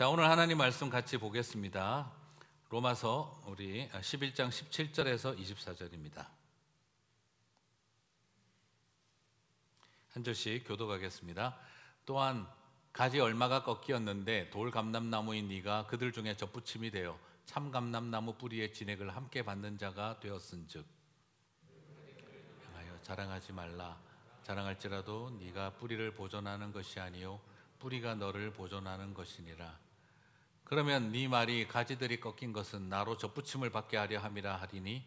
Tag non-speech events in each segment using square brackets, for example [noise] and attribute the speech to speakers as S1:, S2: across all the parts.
S1: 자, 오늘 하나님 말씀 같이 보겠습니다. 로마서 우리 11장 17절에서 24절입니다. 한 절씩 교도가겠습니다. 또한 가지 얼마가 꺾이는데돌 감람나무인 네가 그들 중에 접붙임이 되어 참 감람나무 뿌리의 진액을 함께 받는 자가 되었은즉 하여 자랑하지 말라 자랑할지라도 네가 뿌리를 보존하는 것이 아니요 뿌리가 너를 보존하는 것이니라 그러면 네 말이 가지들이 꺾인 것은 나로 접붙임을 받게 하려 함이라 하리니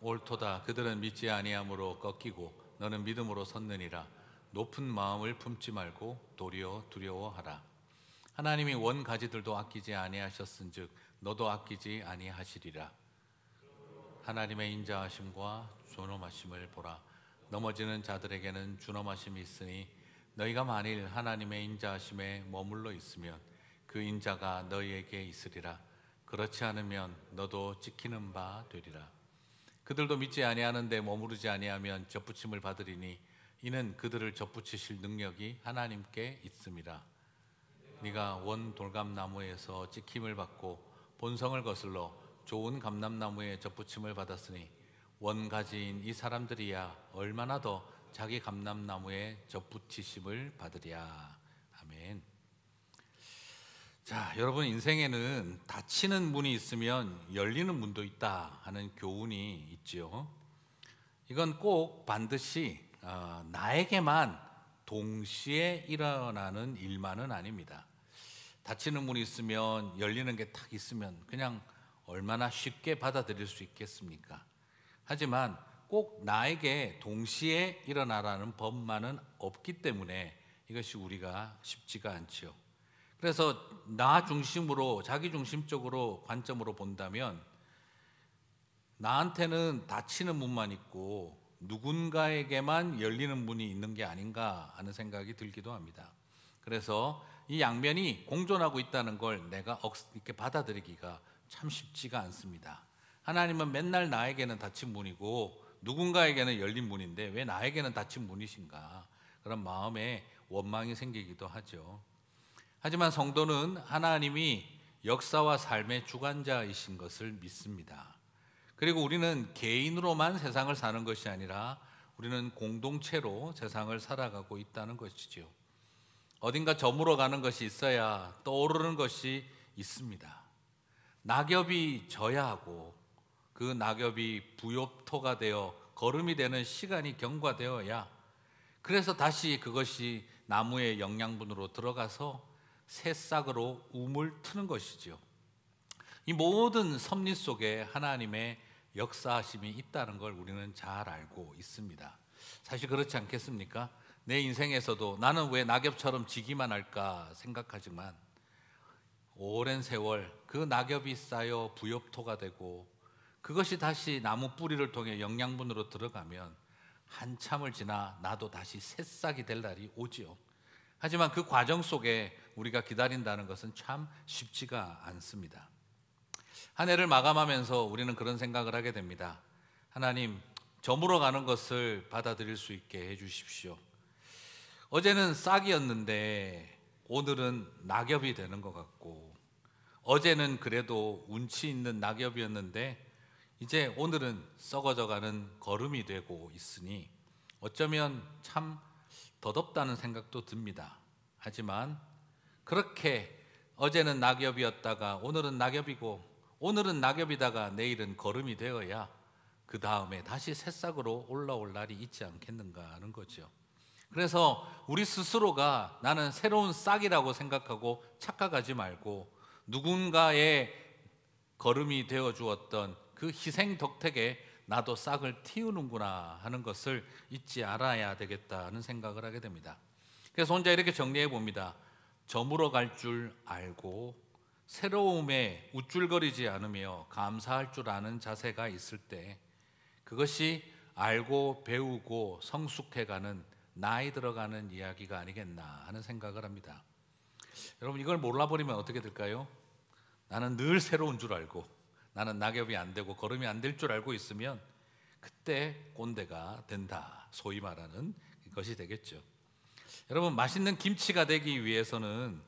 S1: 옳도다 그들은 믿지 아니함으로 꺾이고 너는 믿음으로 섰느니라 높은 마음을 품지 말고 도리어 두려워하라 하나님이 원 가지들도 아끼지 아니하셨은즉 너도 아끼지 아니하시리라 하나님의 인자하심과 존엄하심을 보라 넘어지는 자들에게는 준엄하심이 있으니 너희가 만일 하나님의 인자하심에 머물러 있으면 그 인자가 너희에게 있으리라 그렇지 않으면 너도 찍히는 바 되리라 그들도 믿지 아니하는데 머무르지 아니하면 접붙임을 받으리니 이는 그들을 접붙이실 능력이 하나님께 있습니다 네가 원 돌감나무에서 찍힘을 받고 본성을 거슬러 좋은 감람나무에 접붙임을 받았으니 원 가지인 이 사람들이야 얼마나 더 자기 감람나무에 접붙이심을 받으랴 자, 여러분 인생에는 닫히는 문이 있으면 열리는 문도 있다 하는 교훈이 있죠 이건 꼭 반드시 어, 나에게만 동시에 일어나는 일만은 아닙니다. 닫히는 문이 있으면 열리는 게 딱 있으면 그냥 얼마나 쉽게 받아들일 수 있겠습니까? 하지만 꼭 나에게 동시에 일어나라는 법만은 없기 때문에 이것이 우리가 쉽지가 않지 그래서 나 중심으로 자기 중심적으로 관점으로 본다면 나한테는 닫히는 문만 있고 누군가에게만 열리는 문이 있는 게 아닌가 하는 생각이 들기도 합니다. 그래서 이 양면이 공존하고 있다는 걸 내가 이렇게 받아들이기가 참 쉽지가 않습니다. 하나님은 맨날 나에게는 닫힌 문이고 누군가에게는 열린 문인데 왜 나에게는 닫힌 문이신가? 그런 마음에 원망이 생기기도 하죠. 하지만 성도는 하나님이 역사와 삶의 주관자이신 것을 믿습니다. 그리고 우리는 개인으로만 세상을 사는 것이 아니라 우리는 공동체로 세상을 살아가고 있다는 것이지요. 어딘가 저물어 가는 것이 있어야 떠오르는 것이 있습니다. 낙엽이 져야 하고 그 낙엽이 부엽토가 되어 거름이 되는 시간이 경과되어야 그래서 다시 그것이 나무의 영양분으로 들어가서 새싹으로 우물 트는 것이지요. 이 모든 섭리 속에 하나님의 역사하심이 있다는 걸 우리는 잘 알고 있습니다. 사실 그렇지 않겠습니까? 내 인생에서도 나는 왜 낙엽처럼 지기만 할까 생각하지만 오랜 세월 그 낙엽이 쌓여 부엽토가 되고 그것이 다시 나무 뿌리를 통해 영양분으로 들어가면 한참을 지나 나도 다시 새싹이 될 날이 오지요. 하지만 그 과정 속에 우리가 기다린다는 것은 참 쉽지가 않습니다. 한 해를 마감하면서 우리는 그런 생각을 하게 됩니다. 하나님, 저물어 가는 것을 받아들일 수 있게 해 주십시오. 어제는 싹이었는데 오늘은 낙엽이 되는 것 같고 어제는 그래도 운치 있는 낙엽이었는데 이제 오늘은 썩어져 가는 걸음이 되고 있으니 어쩌면 참 더덥다는 생각도 듭니다. 하지만 그렇게 어제는 낙엽이었다가 오늘은 낙엽이고 오늘은 낙엽이다가 내일은 거름이 되어야 그 다음에 다시 새싹으로 올라올 날이 있지 않겠는가 하는 거죠. 그래서 우리 스스로가 나는 새로운 싹이라고 생각하고 착각하지 말고 누군가의 걸음이 되어 주었던 그 희생 덕택에 나도 싹을 틔우는구나 하는 것을 잊지 알아야 되겠다는 생각을 하게 됩니다. 그래서 혼자 이렇게 정리해 봅니다. 저물어 갈줄 알고 새로움에 우쭐거리지 않으며 감사할 줄 아는 자세가 있을 때 그것이 알고 배우고 성숙해가는 나이 들어가는 이야기가 아니겠나 하는 생각을 합니다. 여러분 이걸 몰라버리면 어떻게 될까요? 나는 늘 새로운 줄 알고 나는 낙엽이 안 되고 걸음이 안 될 줄 알고 있으면 그때 꼰대가 된다. 소위 말하는 것이 되겠죠. 여러분 맛있는 김치가 되기 위해서는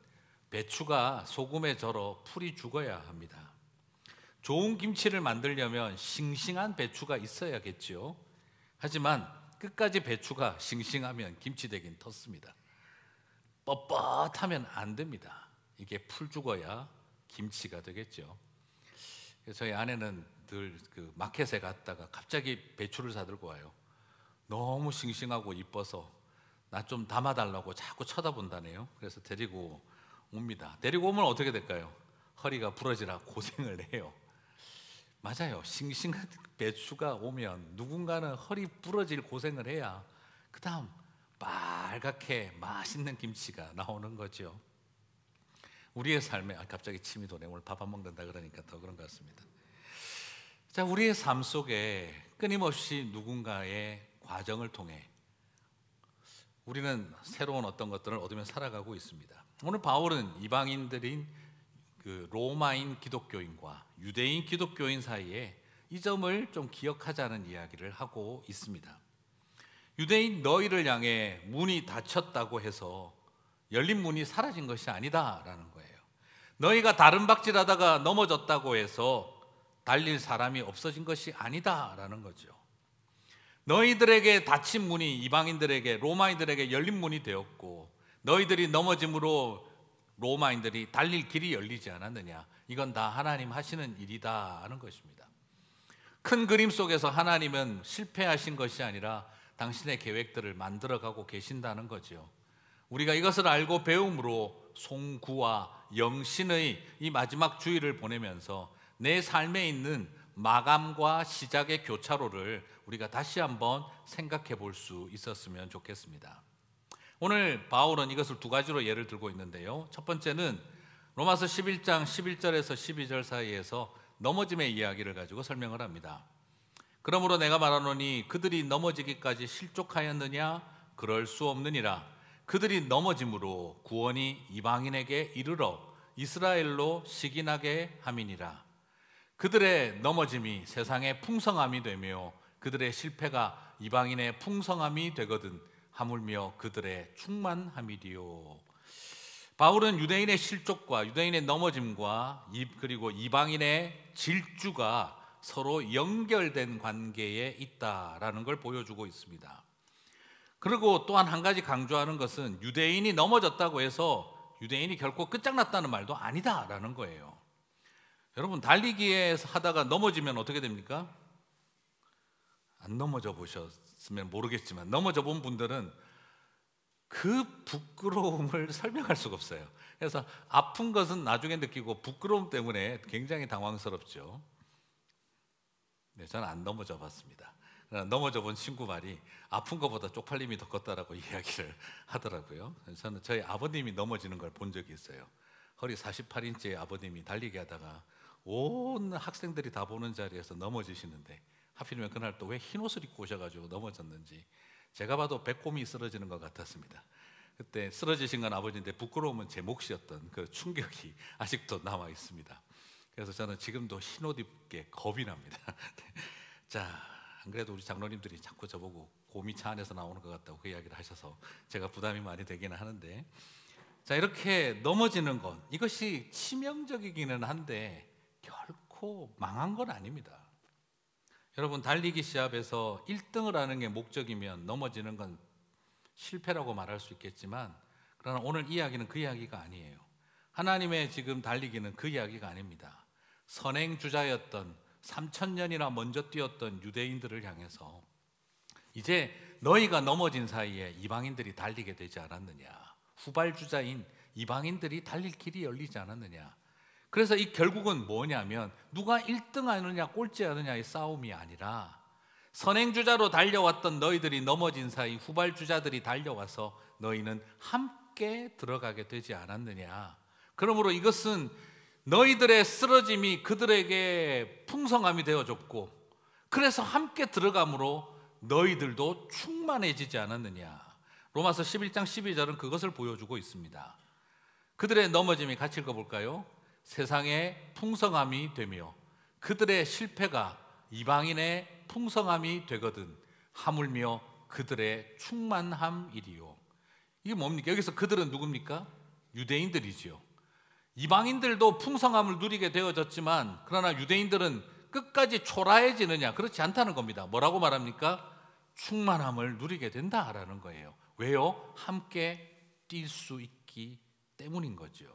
S1: 배추가 소금에 절어 풀이 죽어야 합니다. 좋은 김치를 만들려면 싱싱한 배추가 있어야겠죠 하지만 끝까지 배추가 싱싱하면 김치 되긴 텄습니다. 뻣뻣하면 안 됩니다. 이게 풀 죽어야 김치가 되겠죠. 저희 아내는 늘그 마켓에 갔다가 갑자기 배추를 사들고 와요. 너무 싱싱하고 이뻐서 나 좀 담아달라고 자꾸 쳐다본다네요. 그래서 데리고 옵니다. 데리고 오면 어떻게 될까요? 허리가 부러지라 고생을 해요. 맞아요. 싱싱한 배추가 오면 누군가는 허리 부러질 고생을 해야 그 다음 빨갛게 맛있는 김치가 나오는 거죠. 우리의 삶에 아, 갑자기 침이 도네 오늘 밥 안 먹는다 그러니까 더 그런 것 같습니다. 자 우리의 삶 속에 끊임없이 누군가의 과정을 통해 우리는 새로운 어떤 것들을 얻으며 살아가고 있습니다. 오늘 바울은 이방인들인 그 로마인 기독교인과 유대인 기독교인 사이에 이 점을 좀 기억하자는 이야기를 하고 있습니다. 유대인 너희를 향해 문이 닫혔다고 해서 열린 문이 사라진 것이 아니다라는 거예요. 너희가 다른 박질하다가 넘어졌다고 해서 달릴 사람이 없어진 것이 아니다라는 거죠. 너희들에게 닫힌 문이 이방인들에게 로마인들에게 열린 문이 되었고 너희들이 넘어짐으로 로마인들이 달릴 길이 열리지 않았느냐. 이건 다 하나님 하시는 일이다 하는 것입니다. 큰 그림 속에서 하나님은 실패하신 것이 아니라 당신의 계획들을 만들어가고 계신다는 거죠. 우리가 이것을 알고 배움으로 송구와 영신의 이 마지막 주일을 보내면서 내 삶에 있는 마감과 시작의 교차로를 우리가 다시 한번 생각해 볼 수 있었으면 좋겠습니다. 오늘 바울은 이것을 두 가지로 예를 들고 있는데요. 첫 번째는 로마서 11장 11절에서 12절 사이에서 넘어짐의 이야기를 가지고 설명을 합니다. 그러므로 내가 말하노니 그들이 넘어지기까지 실족하였느냐? 그럴 수 없느니라. 그들이 넘어짐으로 구원이 이방인에게 이르러 이스라엘로 시기하게 함이니라. 그들의 넘어짐이 세상의 풍성함이 되며 그들의 실패가 이방인의 풍성함이 되거든 하물며 그들의 충만함이리요. 바울은 유대인의 실족과 유대인의 넘어짐과 그리고 이방인의 질주가 서로 연결된 관계에 있다라는 걸 보여주고 있습니다. 그리고 또한 한 가지 강조하는 것은 유대인이 넘어졌다고 해서 유대인이 결코 끝장났다는 말도 아니다라는 거예요. 여러분 달리기에 하다가 넘어지면 어떻게 됩니까? 안 넘어져 보셨으면 모르겠지만 넘어져 본 분들은 그 부끄러움을 [laughs] 설명할 수가 없어요. 그래서 아픈 것은 나중에 느끼고 부끄러움 때문에 굉장히 당황스럽죠. 네, 저는 안 넘어져 봤습니다. 어, 넘어져 본 친구 말이 아픈 것보다 쪽팔림이 더 컸다라고 [laughs] 이야기를 하더라고요. 저는 저희 아버님이 넘어지는 걸 본 적이 있어요. 허리 48인치의 아버님이 달리기 하다가 온 학생들이 다 보는 자리에서 넘어지시는데 하필이면 그날 또 왜 흰옷을 입고 오셔가지고 넘어졌는지 제가 봐도 배꼽이 쓰러지는 것 같았습니다. 그때 쓰러지신 건 아버지인데 부끄러움은 제 몫이었던 그 충격이 [laughs] 아직도 남아 있습니다. 그래서 저는 지금도 흰옷 입게 겁이 납니다. [laughs] 자, 안 그래도 우리 장로님들이 자꾸 저보고 고미차 안에서 나오는 것 같다고 그 이야기를 하셔서 제가 부담이 많이 되기는 하는데 자 이렇게 넘어지는 건 이것이 치명적이기는 한데 결코 망한 건 아닙니다. 여러분 달리기 시합에서 1등을 하는 게 목적이면 넘어지는 건 실패라고 말할 수 있겠지만 그러나 오늘 이야기는 그 이야기가 아니에요. 하나님의 지금 달리기는 그 이야기가 아닙니다. 선행 주자였던 3천 년이나 먼저 뛰었던 유대인들을 향해서 이제 너희가 넘어진 사이에 이방인들이 달리게 되지 않았느냐. 후발주자인 이방인들이 달릴 길이 열리지 않았느냐. 그래서 이 결국은 뭐냐면 누가 1등 하느냐 꼴찌 하느냐의 싸움이 아니라 선행주자로 달려왔던 너희들이 넘어진 사이 후발주자들이 달려와서 너희는 함께 들어가게 되지 않았느냐. 그러므로 이것은 너희들의 쓰러짐이 그들에게 풍성함이 되어졌고 그래서 함께 들어감으로 너희들도 충만해지지 않았느냐. 로마서 11장 12절은 그것을 보여주고 있습니다. 그들의 넘어짐이 같이 읽어볼까요? 세상의 풍성함이 되며 그들의 실패가 이방인의 풍성함이 되거든 하물며 그들의 충만함이리요. 이게 뭡니까? 여기서 그들은 누굽니까? 유대인들이지요. 이방인들도 풍성함을 누리게 되어졌지만 그러나 유대인들은 끝까지 초라해지느냐 그렇지 않다는 겁니다. 뭐라고 말합니까? 충만함을 누리게 된다라는 거예요. 왜요? 함께 뛸 수 있기 때문인 거죠.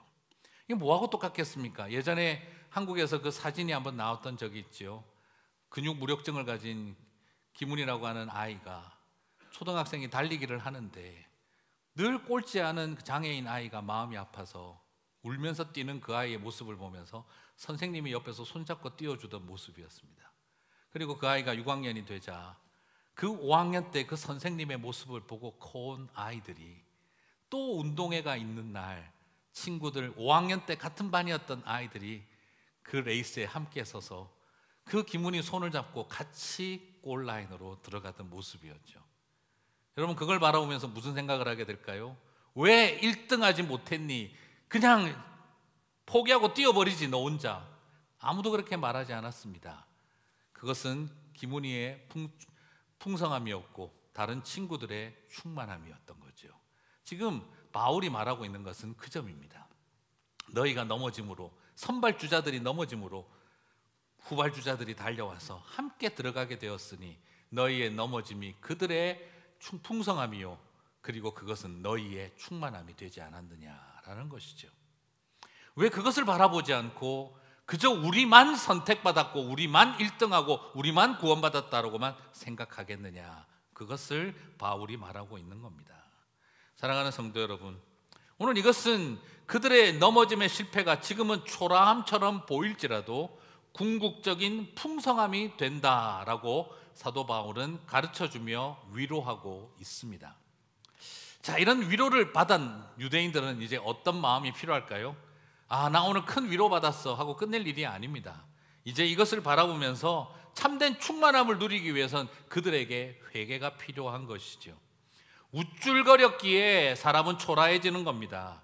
S1: 이게 뭐하고 똑같겠습니까? 예전에 한국에서 그 사진이 한번 나왔던 적이 있죠. 근육 무력증을 가진 김훈이라고 하는 아이가 초등학생이 달리기를 하는데 늘 꼴찌하는 그 장애인 아이가 마음이 아파서 울면서 뛰는 그 아이의 모습을 보면서 선생님이 옆에서 손잡고 뛰어주던 모습이었습니다. 그리고 그 아이가 6학년이 되자 그 5학년 때 그 선생님의 모습을 보고 커온 아이들이 또 운동회가 있는 날 친구들 5학년 때 같은 반이었던 아이들이 그 레이스에 함께 서서 그 기문이 손을 잡고 같이 골라인으로 들어가던 모습이었죠. 여러분 그걸 바라보면서 무슨 생각을 하게 될까요? 왜 1등하지 못했니? 그냥 포기하고 뛰어버리지 너 혼자. 아무도 그렇게 말하지 않았습니다. 그것은 김은희의 풍, 풍성함이었고 다른 친구들의 충만함이었던 거죠. 지금 바울이 말하고 있는 것은 그 점입니다. 너희가 넘어짐으로 선발주자들이 넘어짐으로 후발주자들이 달려와서 함께 들어가게 되었으니 너희의 넘어짐이 그들의 풍성함이요 그리고 그것은 너희의 충만함이 되지 않았느냐라는 것이죠. 왜 그것을 바라보지 않고 그저 우리만 선택받았고 우리만 1등하고 우리만 구원받았다라고만 생각하겠느냐. 그것을 바울이 말하고 있는 겁니다. 사랑하는 성도 여러분, 오늘 이것은 그들의 넘어짐의 실패가 지금은 초라함처럼 보일지라도 궁극적인 풍성함이 된다라고 사도 바울은 가르쳐 주며 위로하고 있습니다. 자, 이런 위로를 받은 유대인들은 이제 어떤 마음이 필요할까요? 아, 나 오늘 큰 위로 받았어 하고 끝낼 일이 아닙니다. 이제 이것을 바라보면서 참된 충만함을 누리기 위해선 그들에게 회개가 필요한 것이죠. 우쭐거렸기에 사람은 초라해지는 겁니다.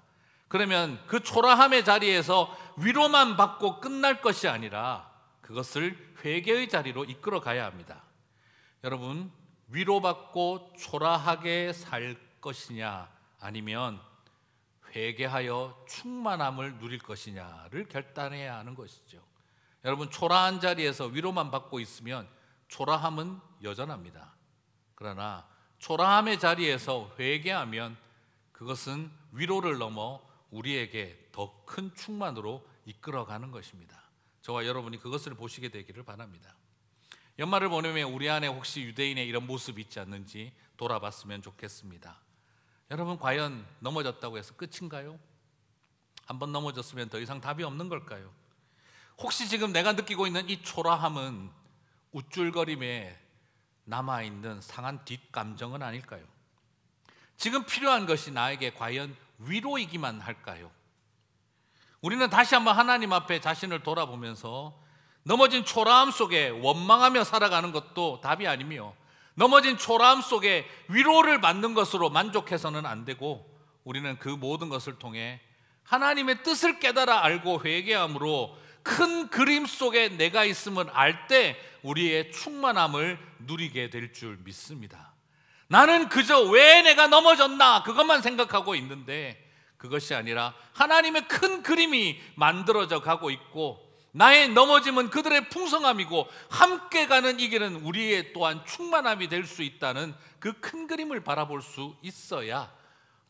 S1: 그러면 그 초라함의 자리에서 위로만 받고 끝날 것이 아니라 그것을 회개의 자리로 이끌어 가야 합니다. 여러분, 위로받고 초라하게 살 것이냐 아니면 회개하여 충만함을 누릴 것이냐를 결단해야 하는 것이죠. 여러분 초라한 자리에서 위로만 받고 있으면 초라함은 여전합니다. 그러나 초라함의 자리에서 회개하면 그것은 위로를 넘어 우리에게 더 큰 충만으로 이끌어가는 것입니다. 저와 여러분이 그것을 보시게 되기를 바랍니다. 연말을 보내며 우리 안에 혹시 유대인의 이런 모습 있지 않는지 돌아봤으면 좋겠습니다. 여러분 과연 넘어졌다고 해서 끝인가요? 한번 넘어졌으면 더 이상 답이 없는 걸까요? 혹시 지금 내가 느끼고 있는 이 초라함은 우쭐거림에 남아 있는 상한 뒷감정은 아닐까요? 지금 필요한 것이 나에게 과연 위로이기만 할까요? 우리는 다시 한번 하나님 앞에 자신을 돌아보면서 넘어진 초라함 속에 원망하며 살아가는 것도 답이 아니며 넘어진 초라함 속에 위로를 받는 것으로 만족해서는 안 되고 우리는 그 모든 것을 통해 하나님의 뜻을 깨달아 알고 회개함으로 큰 그림 속에 내가 있음을 알 때 우리의 충만함을 누리게 될 줄 믿습니다. 나는 그저 왜 내가 넘어졌나 그것만 생각하고 있는데 그것이 아니라 하나님의 큰 그림이 만들어져 가고 있고 나의 넘어짐은 그들의 풍성함이고 함께 가는 이 길은 우리의 또한 충만함이 될 수 있다는 그 큰 그림을 바라볼 수 있어야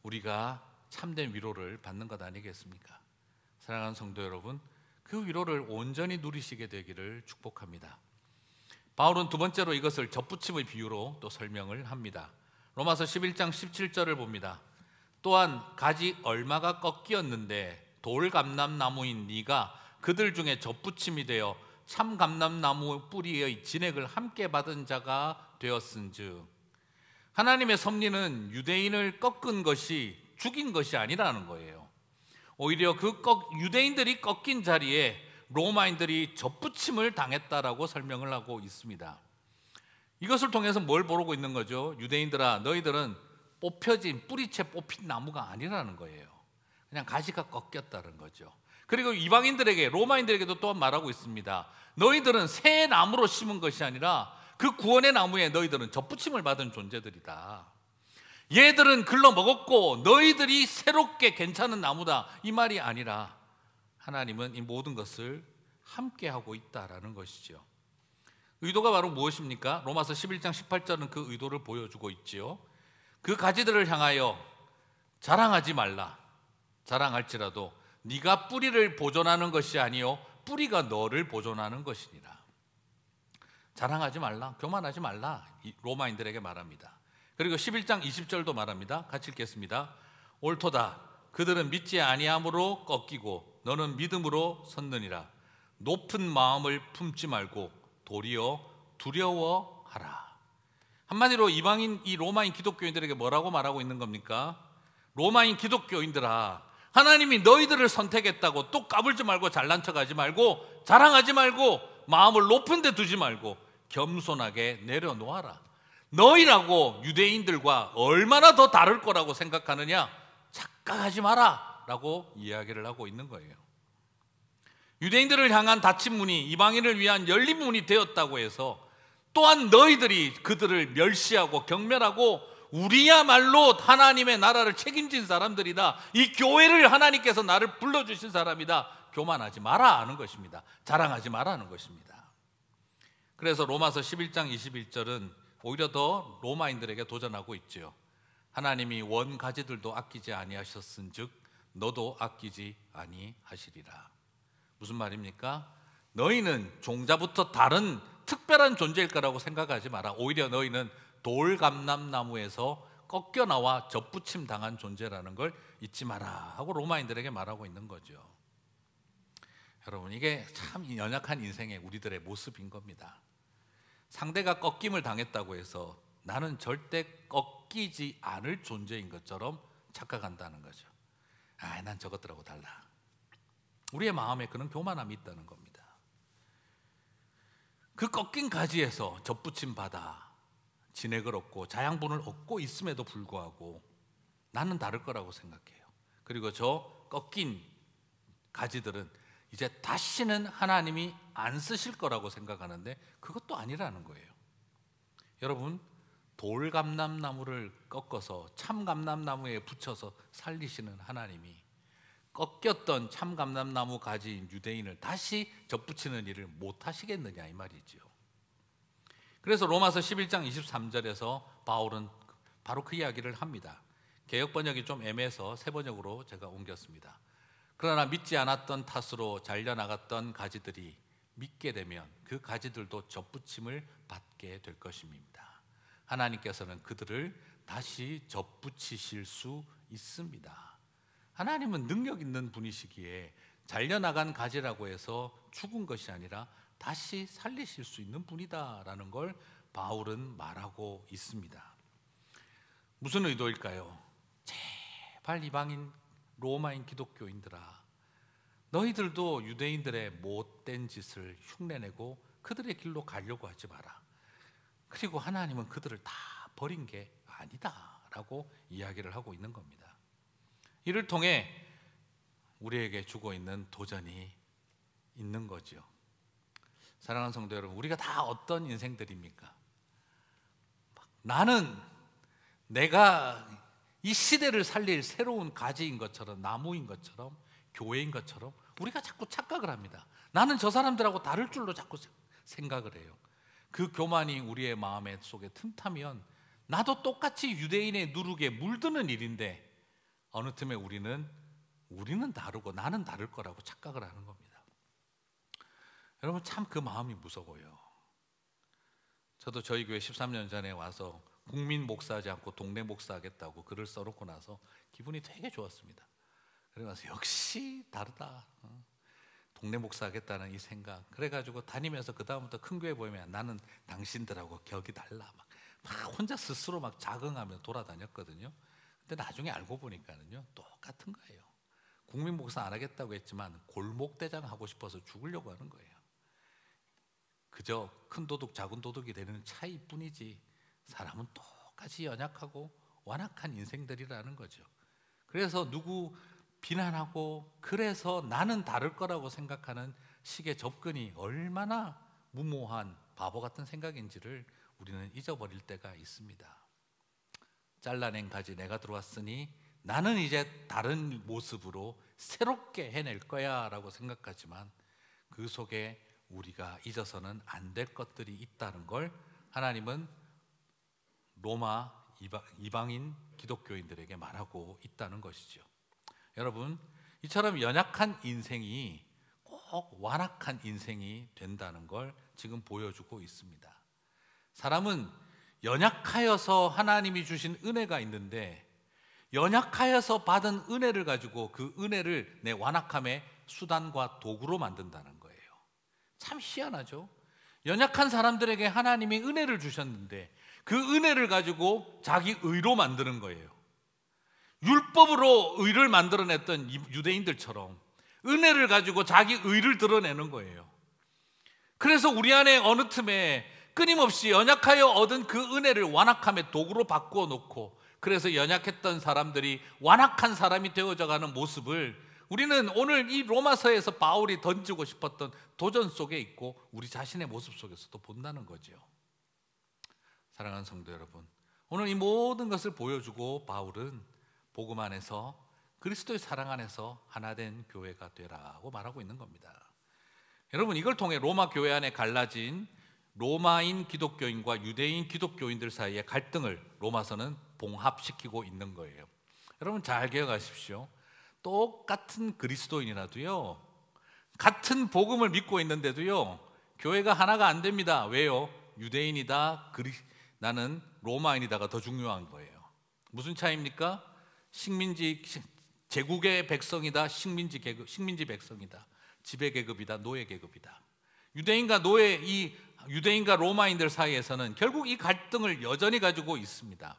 S1: 우리가 참된 위로를 받는 것 아니겠습니까? 사랑하는 성도 여러분, 그 위로를 온전히 누리시게 되기를 축복합니다. 바울은 두 번째로 이것을 접붙임의 비유로 또 설명을 합니다. 로마서 11장 17절을 봅니다. 또한 가지 얼마가 꺾였는데 돌감람나무인 네가 그들 중에 접붙임이 되어 참감남나무 뿌리의 진액을 함께 받은 자가 되었은즉 하나님의 섭리는 유대인을 꺾은 것이 죽인 것이 아니라는 거예요. 오히려 그 꺾, 유대인들이 꺾인 자리에 로마인들이 접붙임을 당했다라고 설명을 하고 있습니다. 이것을 통해서 뭘 보고 있는 거죠? 유대인들아, 너희들은 뽑혀진 뿌리채 뽑힌 나무가 아니라는 거예요. 그냥 가지가 꺾였다는 거죠. 그리고 이방인들에게 로마인들에게도 또한 말하고 있습니다. 너희들은 새 나무로 심은 것이 아니라 그 구원의 나무에 너희들은 접붙임을 받은 존재들이다. 얘들은 글러 먹었고 너희들이 새롭게 괜찮은 나무다 이 말이 아니라 하나님은 이 모든 것을 함께 하고 있다라는 것이죠. 의도가 바로 무엇입니까? 로마서 11장 18절은 그 의도를 보여주고 있지요. 그 가지들을 향하여 자랑하지 말라. 자랑할지라도 네가 뿌리를 보존하는 것이 아니요 뿌리가 너를 보존하는 것이니라. 자랑하지 말라, 교만하지 말라 로마인들에게 말합니다. 그리고 11장 20절도 말합니다. 같이 읽겠습니다. 옳도다. 그들은 믿지 아니함으로 꺾이고 너는 믿음으로 섰느니라. 높은 마음을 품지 말고 도리어 두려워하라. 한마디로 이방인 이 로마인 기독교인들에게 뭐라고 말하고 있는 겁니까? 로마인 기독교인들아 하나님이 너희들을 선택했다고 또 까불지 말고 잘난 척하지 말고 자랑하지 말고 마음을 높은 데 두지 말고 겸손하게 내려놓아라. 너희라고 유대인들과 얼마나 더 다를 거라고 생각하느냐? 착각하지 마라. 라고 이야기를 하고 있는 거예요. 유대인들을 향한 닫힌 문이 이방인을 위한 열린 문이 되었다고 해서 또한 너희들이 그들을 멸시하고 경멸하고 우리야말로 하나님의 나라를 책임진 사람들이다. 이 교회를 하나님께서 나를 불러주신 사람이다. 교만하지 마라 하는 것입니다. 자랑하지 마라 하는 것입니다. 그래서 로마서 11장 21절은 오히려 더 로마인들에게 도전하고 있지요. 하나님이 원 가지들도 아끼지 아니하셨은즉 너도 아끼지 아니하시리라. 무슨 말입니까? 너희는 종자부터 다른 특별한 존재일 거라고 생각하지 마라. 오히려 너희는 돌감람나무에서 꺾여 나와 접붙임 당한 존재라는 걸 잊지 마라 하고 로마인들에게 말하고 있는 거죠. 여러분 이게 참 연약한 인생의 우리들의 모습인 겁니다. 상대가 꺾임을 당했다고 해서 나는 절대 꺾이지 않을 존재인 것처럼 착각한다는 거죠. 아, 난 저것들하고 달라. 우리의 마음에 그런 교만함이 있다는 겁니다. 그 꺾인 가지에서 접붙임 바다 진액을 얻고 자양분을 얻고 있음에도 불구하고 나는 다를 거라고 생각해요. 그리고 저 꺾인 가지들은 이제 다시는 하나님이 안 쓰실 거라고 생각하는데 그것도 아니라는 거예요. 여러분 돌감람나무를 꺾어서 참감람나무에 붙여서 살리시는 하나님이 꺾였던 참감람나무 가지인 유대인을 다시 접붙이는 일을 못 하시겠느냐 이 말이죠. 그래서 로마서 11장 23절에서 바울은 바로 그 이야기를 합니다. 개혁 번역이 좀 애매해서 새 번역으로 제가 옮겼습니다. 그러나 믿지 않았던 탓으로 잘려나갔던 가지들이 믿게 되면 그 가지들도 접붙임을 받게 될 것입니다. 하나님께서는 그들을 다시 접붙이실 수 있습니다. 하나님은 능력 있는 분이시기에 잘려나간 가지라고 해서 죽은 것이 아니라 다시 살리실 수 있는 분이다라는 걸 바울은 말하고 있습니다. 무슨 의도일까요? 제발 이방인 로마인 기독교인들아 너희들도 유대인들의 못된 짓을 흉내내고 그들의 길로 가려고 하지 마라. 그리고 하나님은 그들을 다 버린 게 아니다라고 이야기를 하고 있는 겁니다. 이를 통해 우리에게 주고 있는 도전이 있는 거죠. 사랑하는 성도 여러분, 우리가 다 어떤 인생들입니까? 나는 내가 이 시대를 살릴 새로운 가지인 것처럼 나무인 것처럼 교회인 것처럼 우리가 자꾸 착각을 합니다. 나는 저 사람들하고 다를 줄로 자꾸 생각을 해요. 그 교만이 우리의 마음의 속에 틈타면 나도 똑같이 유대인의 누룩에 물드는 일인데 어느 틈에 우리는 우리는 다르고 나는 다를 거라고 착각을 하는 겁니다. 여러분 참 그 마음이 무서워요. 저도 저희 교회 13년 전에 와서 국민 목사하지 않고 동네 목사하겠다고 글을 써놓고 나서 기분이 되게 좋았습니다. 그래서 역시 다르다. 어? 동네 목사하겠다는 이 생각. 그래가지고 다니면서 그 다음부터 큰 교회 보이면 나는 당신들하고 격이 달라 막, 막 혼자 스스로 막 자긍하며 돌아다녔거든요. 근데 나중에 알고 보니까는요 똑같은 거예요. 국민 목사 안 하겠다고 했지만 골목 대장 하고 싶어서 죽으려고 하는 거예요. 그저 큰 도둑 작은 도둑이 되는 차이뿐이지 사람은 똑같이 연약하고 완악한 인생들이라는 거죠. 그래서 누구 비난하고 그래서 나는 다를 거라고 생각하는 식의 접근이 얼마나 무모한 바보 같은 생각인지를 우리는 잊어버릴 때가 있습니다. 잘라낸 가지 내가 들어왔으니 나는 이제 다른 모습으로 새롭게 해낼 거야 라고 생각하지만 그 속에 우리가 잊어서는 안 될 것들이 있다는 걸 하나님은 로마 이방, 인 기독교인들에게 말하고 있다는 것이죠. 여러분, 이처럼 연약한 인생이 꼭 완악한 인생이 된다는 걸 지금 보여주고 있습니다. 사람은 연약하여서 하나님이 주신 은혜가 있는데 연약하여서 받은 은혜를 가지고 그 은혜를 내 완악함의 수단과 도구로 만든다는 참 희한하죠. 연약한 사람들에게 하나님이 은혜를 주셨는데 그 은혜를 가지고 자기 의로 만드는 거예요. 율법으로 의를 만들어냈던 유대인들처럼 은혜를 가지고 자기 의를 드러내는 거예요. 그래서 우리 안에 어느 틈에 끊임없이 연약하여 얻은 그 은혜를 완악함의 도구로 바꾸어 놓고 그래서 연약했던 사람들이 완악한 사람이 되어져 가는 모습을 우리는 오늘 이 로마서에서 바울이 던지고 싶었던 도전 속에 있고 우리 자신의 모습 속에서도 본다는 거지요. 사랑하는 성도 여러분, 오늘 이 모든 것을 보여주고 바울은 복음 안에서 그리스도의 사랑 안에서 하나된 교회가 되라고 말하고 있는 겁니다. 여러분 이걸 통해 로마 교회 안에 갈라진 로마인 기독교인과 유대인 기독교인들 사이의 갈등을 로마서는 봉합시키고 있는 거예요. 여러분 잘 기억하십시오. 똑같은 그리스도인이라도요, 같은 복음을 믿고 있는데도요, 교회가 하나가 안 됩니다. 왜요? 유대인이다, 그리, 나는 로마인이다가 더 중요한 거예요. 무슨 차이입니까? 식민지 제국의 백성이다, 식민지 계급, 식민지 백성이다, 지배 계급이다, 노예 계급이다. 유대인과 노예 이 유대인과 로마인들 사이에서는 결국 이 갈등을 여전히 가지고 있습니다.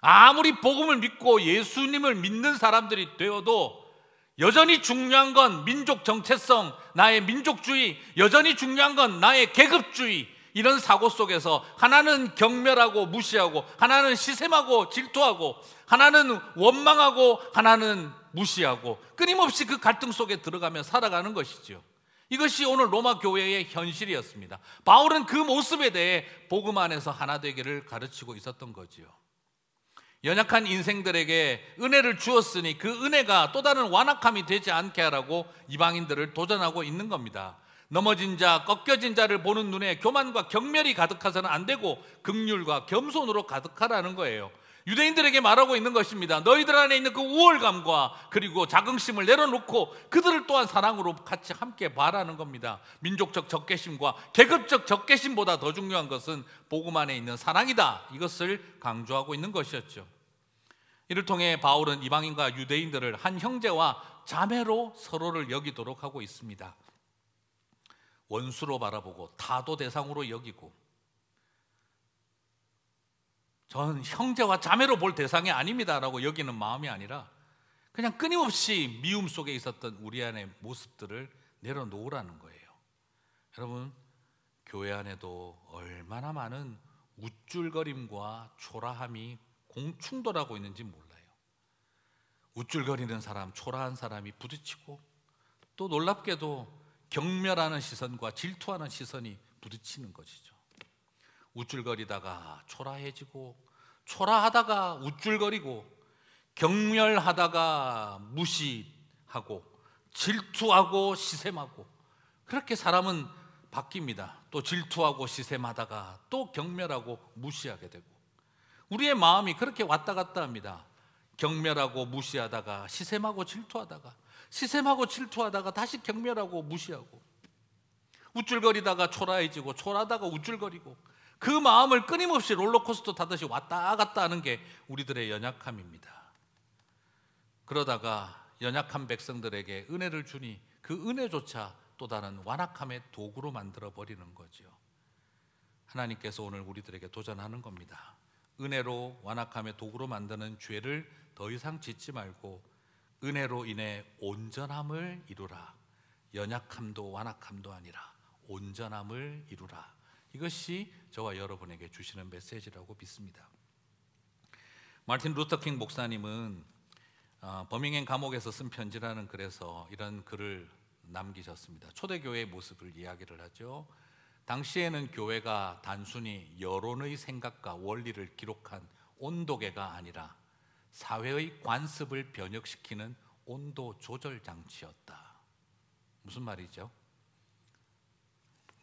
S1: 아무리 복음을 믿고 예수님을 믿는 사람들이 되어도 여전히 중요한 건 민족 정체성, 나의 민족주의, 여전히 중요한 건 나의 계급주의, 이런 사고 속에서 하나는 경멸하고 무시하고, 하나는 시샘하고 질투하고, 하나는 원망하고, 하나는 무시하고, 끊임없이 그 갈등 속에 들어가며 살아가는 것이지요. 이것이 오늘 로마 교회의 현실이었습니다. 바울은 그 모습에 대해 복음 안에서 하나 되기를 가르치고 있었던 거지요. 연약한 인생들에게 은혜를 주었으니 그 은혜가 또 다른 완악함이 되지 않게 하라고 이방인들을 도전하고 있는 겁니다. 넘어진 자, 꺾여진 자를 보는 눈에 교만과 경멸이 가득하서는 안 되고 극률과 겸손으로 가득하라는 거예요. 유대인들에게 말하고 있는 것입니다. 너희들 안에 있는 그 우월감과 그리고 자긍심을 내려놓고 그들을 또한 사랑으로 같이 함께 말하는 겁니다. 민족적 적개심과 계급적 적개심보다 더 중요한 것은 복음 안에 있는 사랑이다. 이것을 강조하고 있는 것이었죠. 이를 통해 바울은 이방인과 유대인들을 한 형제와 자매로 서로를 여기도록 하고 있습니다. 원수로 바라보고 타도 대상으로 여기고 저는 형제와 자매로 볼 대상이 아닙니다라고 여기는 마음이 아니라 그냥 끊임없이 미움 속에 있었던 우리 안의 모습들을 내려놓으라는 거예요. 여러분, 교회 안에도 얼마나 많은 우쭐거림과 초라함이 공충돌하고 있는지 몰라요. 우쭐거리는 사람, 초라한 사람이 부딪히고 또 놀랍게도 경멸하는 시선과 질투하는 시선이 부딪히는 것이죠. 우쭐거리다가 초라해지고 초라하다가 우쭐거리고 경멸하다가 무시하고 질투하고 시샘하고 그렇게 사람은 바뀝니다. 또 질투하고 시샘하다가 또 경멸하고 무시하게 되고 우리의 마음이 그렇게 왔다 갔다 합니다. 경멸하고 무시하다가 시샘하고 질투하다가 시샘하고 질투하다가 다시 경멸하고 무시하고 우쭐거리다가 초라해지고 초라하다가 우쭐거리고 그 마음을 끊임없이 롤러코스터 타듯이 왔다 갔다 하는 게 우리들의 연약함입니다. 그러다가 연약한 백성들에게 은혜를 주니 그 은혜조차 또 다른 완악함의 도구로 만들어 버리는 거지요. 하나님께서 오늘 우리들에게 도전하는 겁니다. 은혜로 완악함의 도구로 만드는 죄를 더 이상 짓지 말고 은혜로 인해 온전함을 이루라. 연약함도 완악함도 아니라 온전함을 이루라. 이것이 저와 여러분에게 주시는 메시지라고 믿습니다. 마틴 루터킹 목사님은 어, 버밍햄 감옥에서 쓴 편지라는 글에서 이런 글을 남기셨습니다. 초대교회의 모습을 이야기를 하죠. 당시에는 교회가 단순히 여론의 생각과 원리를 기록한 온도계가 아니라 사회의 관습을 변혁시키는 온도 조절 장치였다. 무슨 말이죠?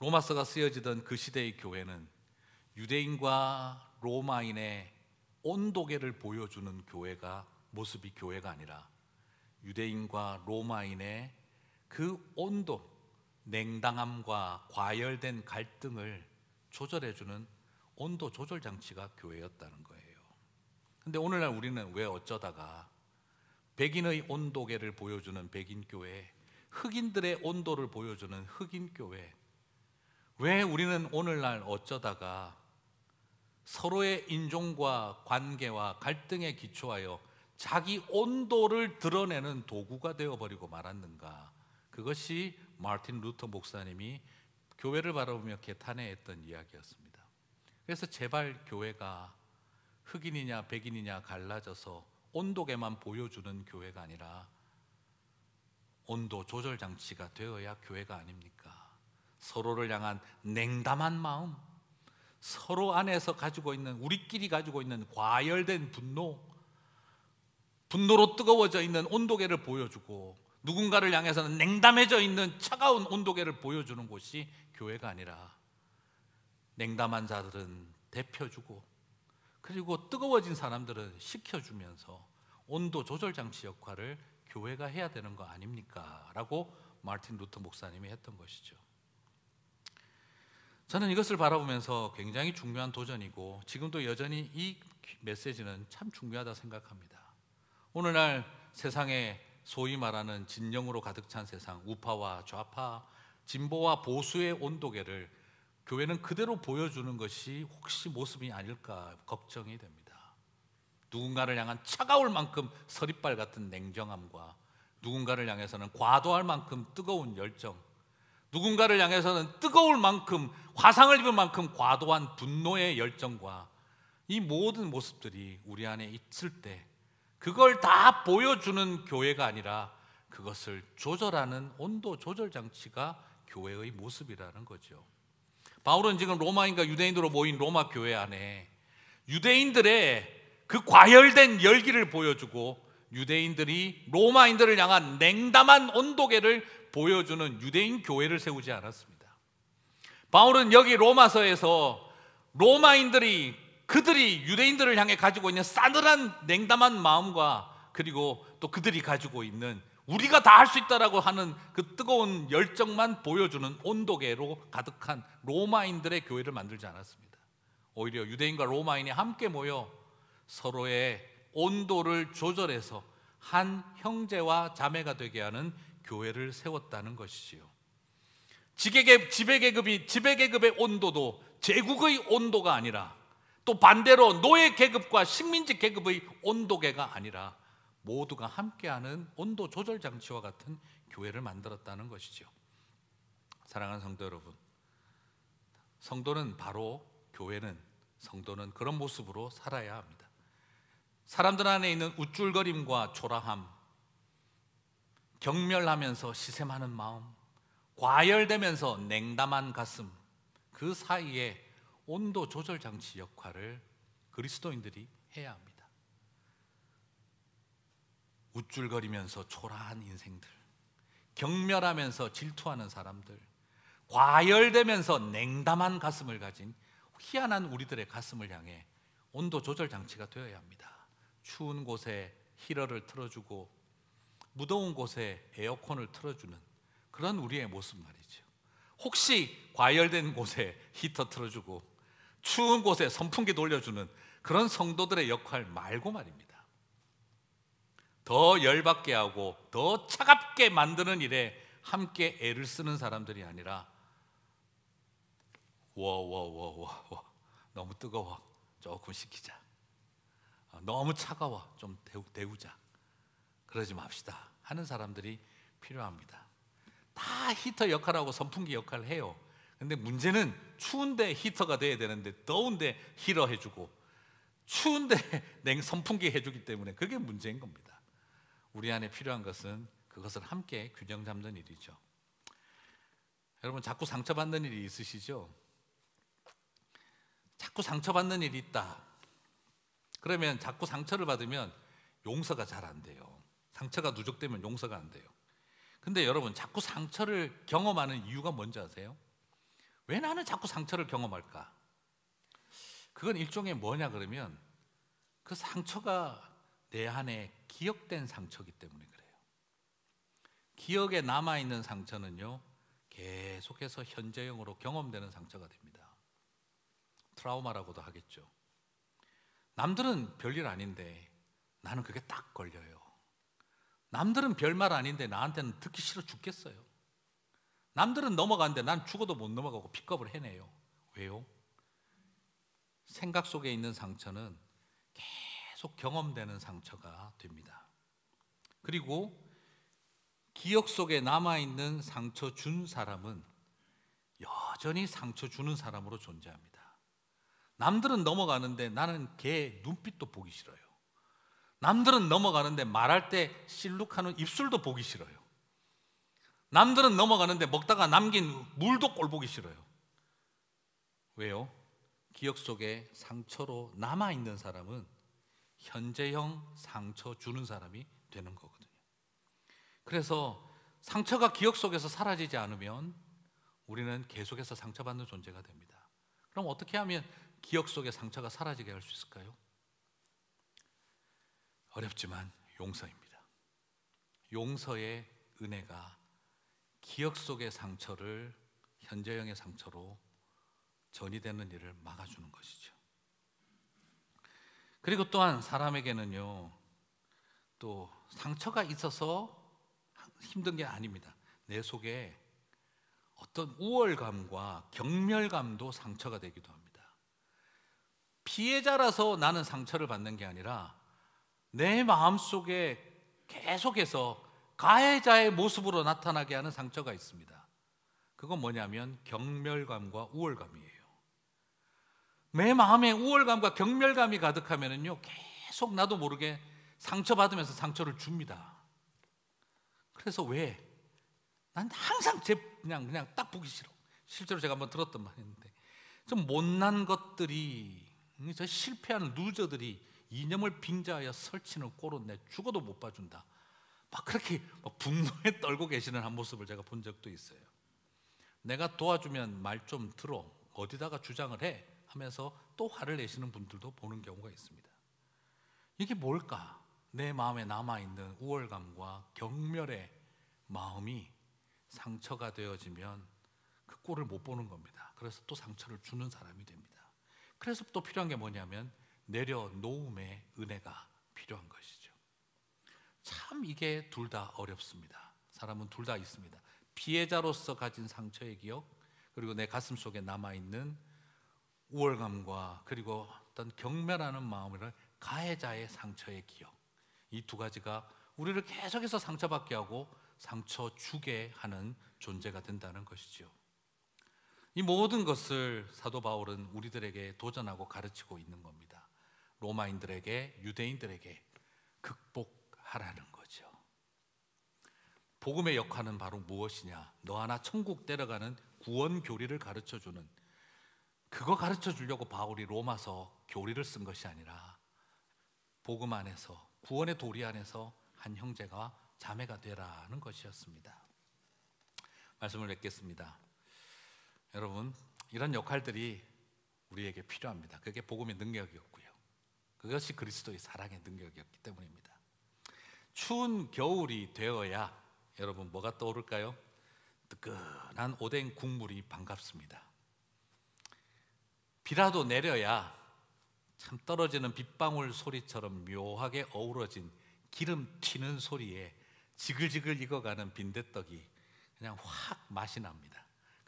S1: 로마서가 쓰여지던 그 시대의 교회는 유대인과 로마인의 온도계를 보여주는 교회가 모습이 교회가 아니라 유대인과 로마인의 그 온도, 냉당함과 과열된 갈등을 조절해주는 온도 조절 장치가 교회였다는 거예요. 근데 오늘날 우리는 왜 어쩌다가 백인의 온도계를 보여주는 백인 교회, 흑인들의 온도를 보여주는 흑인 교회, 왜 우리는 오늘날 어쩌다가 서로의 인종과 관계와 갈등에 기초하여 자기 온도를 드러내는 도구가 되어버리고 말았는가? 그것이 마틴 루터 목사님이 교회를 바라보며 개탄해했던 이야기였습니다. 그래서 제발 교회가 흑인이냐 백인이냐 갈라져서 온도계만 보여주는 교회가 아니라 온도 조절 장치가 되어야 교회가 아닙니까? 서로를 향한 냉담한 마음, 서로 안에서 가지고 있는 우리끼리 가지고 있는 과열된 분노, 분노로 뜨거워져 있는 온도계를 보여주고 누군가를 향해서는 냉담해져 있는 차가운 온도계를 보여주는 곳이 교회가 아니라 냉담한 자들은 대표주고 그리고 뜨거워진 사람들은 식혀주면서 온도 조절 장치 역할을 교회가 해야 되는 거 아닙니까? 라고 마틴 루터 목사님이 했던 것이죠. 저는 이것을 바라보면서 굉장히 중요한 도전이고 지금도 여전히 이 메시지는 참 중요하다 생각합니다. 오늘날 세상에 소위 말하는 진영으로 가득 찬 세상, 우파와 좌파, 진보와 보수의 온도계를 교회는 그대로 보여주는 것이 혹시 모습이 아닐까 걱정이 됩니다. 누군가를 향한 차가울 만큼 서리빨 같은 냉정함과 누군가를 향해서는 과도할 만큼 뜨거운 열정, 누군가를 향해서는 뜨거울 만큼 화상을 입을 만큼 과도한 분노의 열정과 이 모든 모습들이 우리 안에 있을 때 그걸 다 보여주는 교회가 아니라 그것을 조절하는 온도 조절 장치가 교회의 모습이라는 거죠. 바울은 지금 로마인과 유대인으로 모인 로마 교회 안에 유대인들의 그 과열된 열기를 보여주고 유대인들이 로마인들을 향한 냉담한 온도계를 보여주는 유대인 교회를 세우지 않았습니다. 바울은 여기 로마서에서 로마인들이 그들이 유대인들을 향해 가지고 있는 싸늘한 냉담한 마음과 그리고 또 그들이 가지고 있는 우리가 다 할 수 있다라고 하는 그 뜨거운 열정만 보여주는 온도계로 가득한 로마인들의 교회를 만들지 않았습니다. 오히려 유대인과 로마인이 함께 모여 서로의 온도를 조절해서 한 형제와 자매가 되게 하는 교회를 세웠다는 것이지요. 지계계, 지배계급이 지배계급의 온도도 제국의 온도가 아니라 또 반대로 노예 계급과 식민지 계급의 온도계가 아니라 모두가 함께하는 온도 조절 장치와 같은 교회를 만들었다는 것이죠. 사랑하는 성도 여러분, 성도는 바로 교회는 성도는 그런 모습으로 살아야 합니다. 사람들 안에 있는 우쭐거림과 초라함, 경멸하면서 시샘하는 마음, 과열되면서 냉담한 가슴, 그 사이에 온도 조절 장치 역할을 그리스도인들이 해야 합니다. 우쭐거리면서 초라한 인생들, 경멸하면서 질투하는 사람들, 과열되면서 냉담한 가슴을 가진 희한한 우리들의 가슴을 향해 온도 조절 장치가 되어야 합니다. 추운 곳에 히러를 틀어주고 무더운 곳에 에어컨을 틀어주는 그런 우리의 모습 말이죠. 혹시 과열된 곳에 히터 틀어주고 추운 곳에 선풍기 돌려주는 그런 성도들의 역할 말고 말입니다. 더 열받게 하고 더 차갑게 만드는 일에 함께 애를 쓰는 사람들이 아니라 워워워워워 너무 뜨거워 조금 식히자 아, 너무 차가워. 좀 데우, 데우자. 그러지 맙시다. 하는 사람들이 필요합니다. 다 히터 역할하고 선풍기 역할을 해요. 근데 문제는 추운데 히터가 돼야 되는데 더운데 히러 해주고 추운데 [laughs] 냉 선풍기 해주기 때문에 그게 문제인 겁니다. 우리 안에 필요한 것은 그것을 함께 균형 잡는 일이죠. 여러분 자꾸 상처받는 일이 있으시죠? 자꾸 상처받는 일이 있다. 그러면 자꾸 상처를 받으면 용서가 잘 안 돼요. 상처가 누적되면 용서가 안 돼요. 근데 여러분 자꾸 상처를 경험하는 이유가 뭔지 아세요? 왜 나는 자꾸 상처를 경험할까? 그건 일종의 뭐냐 그러면 그 상처가 내 안에 기억된 상처기 때문에 그래요. 기억에 남아 있는 상처는요. 계속해서 현재형으로 경험되는 상처가 됩니다. 트라우마라고도 하겠죠. 남들은 별일 아닌데 나는 그게 딱 걸려요. 남들은 별말 아닌데 나한테는 듣기 싫어 죽겠어요. 남들은 넘어가는데 난 죽어도 못 넘어가고 픽업을 해내요. 왜요? 생각 속에 있는 상처는 계속 경험되는 상처가 됩니다. 그리고 기억 속에 남아있는 상처 준 사람은 여전히 상처 주는 사람으로 존재합니다. 남들은 넘어가는데 나는 걔 눈빛도 보기 싫어요. 남들은 넘어가는데 말할 때 실룩하는 입술도 보기 싫어요. 남들은 넘어가는데 먹다가 남긴 물도 꼴 보기 싫어요. 왜요? 기억 속에 상처로 남아 있는 사람은 현재형 상처 주는 사람이 되는 거거든요. 그래서 상처가 기억 속에서 사라지지 않으면 우리는 계속해서 상처받는 존재가 됩니다. 그럼 어떻게 하면 기억 속의 상처가 사라지게 할 수 있을까요? 어렵지만 용서입니다. 용서의 은혜가 기억 속의 상처를 현재형의 상처로 전이되는 일을 막아주는 것이죠. 그리고 또한 사람에게는요, 또 상처가 있어서 힘든 게 아닙니다. 내 속에 어떤 우월감과 경멸감도 상처가 되기도 합니다. 피해자라서 나는 상처를 받는 게 아니라 내 마음속에 계속해서 가해자의 모습으로 나타나게 하는 상처가 있습니다. 그건 뭐냐면 경멸감과 우월감이에요. 내 마음에 우월감과 경멸감이 가득하면은요, 계속 나도 모르게 상처받으면서 상처를 줍니다. 그래서 왜? 난 항상 제 그냥 그냥 딱 보기 싫어. 실제로 제가 한번 들었던 말인데 좀 못난 것들이 저 실패한 루저들이 이념을 빙자하여 설치는 꼴은 내 죽어도 못 봐준다. 막 그렇게 막 분노에 [laughs] 떨고 계시는 한 모습을 제가 본 적도 있어요. 내가 도와주면 말 좀 들어. 어디다가 주장을 해? 하면서 또 화를 내시는 분들도 보는 경우가 있습니다. 이게 뭘까? 내 마음에 남아있는 우월감과 경멸의 마음이 상처가 되어지면 그 꼴을 못 보는 겁니다. 그래서 또 상처를 주는 사람이 됩니다. 그래서 또 필요한 게 뭐냐면 내려놓음의 은혜가 필요한 것이죠. 참 이게 둘 다 어렵습니다. 사람은 둘 다 있습니다. 피해자로서 가진 상처의 기억 그리고 내 가슴 속에 남아 있는 우월감과 그리고 어떤 경멸하는 마음을 가해자의 상처의 기억 이 두 가지가 우리를 계속해서 상처받게 하고 상처 주게 하는 존재가 된다는 것이죠. 이 모든 것을 사도 바울은 우리들에게 도전하고 가르치고 있는 겁니다. 로마인들에게, 유대인들에게 극복하라는 거죠. 복음의 역할은 바로 무엇이냐? 너 하나 천국 데려가는 구원 교리를 가르쳐 주는 그거 가르쳐 주려고 바울이 로마서 교리를 쓴 것이 아니라 복음 안에서 구원의 도리 안에서 한 형제가 자매가 되라는 것이었습니다. 말씀을 맺겠습니다. 여러분 이런 역할들이 우리에게 필요합니다. 그게 복음의 능력이었고요. 그것이 그리스도의 사랑의 능력이었기 때문입니다. 추운 겨울이 되어야 여러분 뭐가 떠오를까요? 뜨끈한 오뎅 국물이 반갑습니다. 비라도 내려야 참 떨어지는 빗방울 소리처럼 묘하게 어우러진 기름 튀는 소리에 지글지글 익어가는 빈대떡이 그냥 확 맛이 납니다.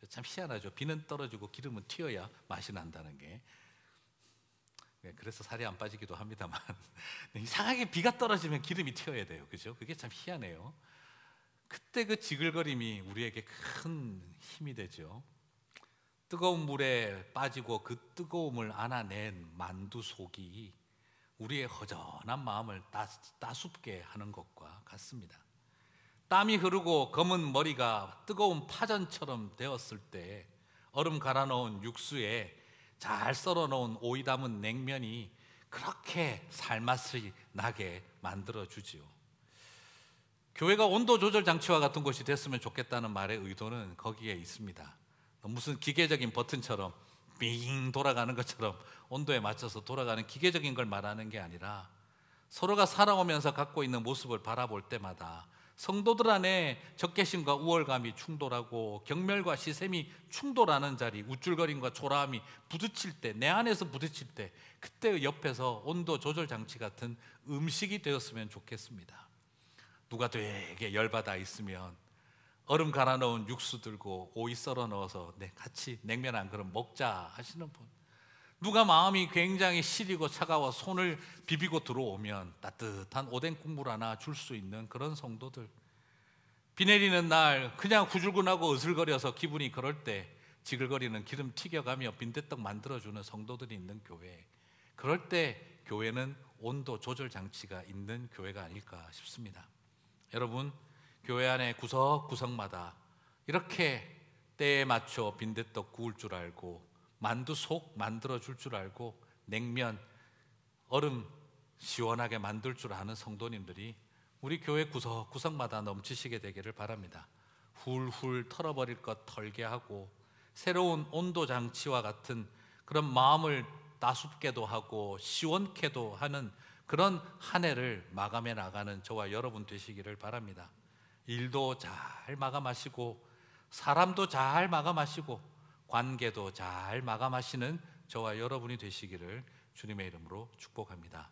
S1: 그 참 희한하죠. 비는 떨어지고 기름은 튀어야 맛이 난다는 게. 네, 그래서 살이 안 빠지기도 합니다만 [laughs] 네, 이상하게 비가 떨어지면 기름이 튀어야 돼요. 그죠? 그게 참 희한해요. 그때 그 지글거림이 우리에게 큰 힘이 되죠. 뜨거운 물에 빠지고 그 뜨거움을 안아낸 만두 속이 우리의 허전한 마음을 따, 따숩게 하는 것과 같습니다. 땀이 흐르고 검은 머리가 뜨거운 파전처럼 되었을 때 얼음 갈아 넣은 육수에 잘 썰어 놓은 오이 담은 냉면이 그렇게 살맛이 나게 만들어 주지요. 교회가 온도 조절 장치와 같은 곳이 됐으면 좋겠다는 말의 의도는 거기에 있습니다. 무슨 기계적인 버튼처럼 빙 돌아가는 것처럼 온도에 맞춰서 돌아가는 기계적인 걸 말하는 게 아니라 서로가 살아오면서 갖고 있는 모습을 바라볼 때마다 성도들 안에 적개심과 우월감이 충돌하고 경멸과 시샘이 충돌하는 자리, 우쭐거림과 초라함이 부딪힐 때, 내 안에서 부딪힐 때, 그때 옆에서 온도 조절 장치 같은 음식이 되었으면 좋겠습니다. 누가 되게 열받아 있으면 얼음 갈아 넣은 육수 들고 오이 썰어 넣어서 네, 같이 냉면 안 그럼 먹자 하시는 분. 누가 마음이 굉장히 시리고 차가워 손을 비비고 들어오면 따뜻한 오뎅 국물 하나 줄 수 있는 그런 성도들. 비 내리는 날 그냥 구줄근하고 으슬거려서 기분이 그럴 때 지글거리는 기름 튀겨가며 빈대떡 만들어주는 성도들이 있는 교회. 그럴 때 교회는 온도 조절 장치가 있는 교회가 아닐까 싶습니다. 여러분, 교회 안에 구석구석마다 이렇게 때에 맞춰 빈대떡 구울 줄 알고 만두 속 만들어 줄 줄 알고 냉면 얼음 시원하게 만들 줄 아는 성도님들이 우리 교회 구석구석마다 넘치시게 되기를 바랍니다. 훌훌 털어버릴 것 털게 하고 새로운 온도 장치와 같은 그런 마음을 따숩게도 하고 시원케도 하는 그런 한 해를 마감해 나가는 저와 여러분 되시기를 바랍니다. 일도 잘 마감하시고 사람도 잘 마감하시고 관계도 잘 마감하시는 저와 여러분이 되시기를 주님의 이름으로 축복합니다.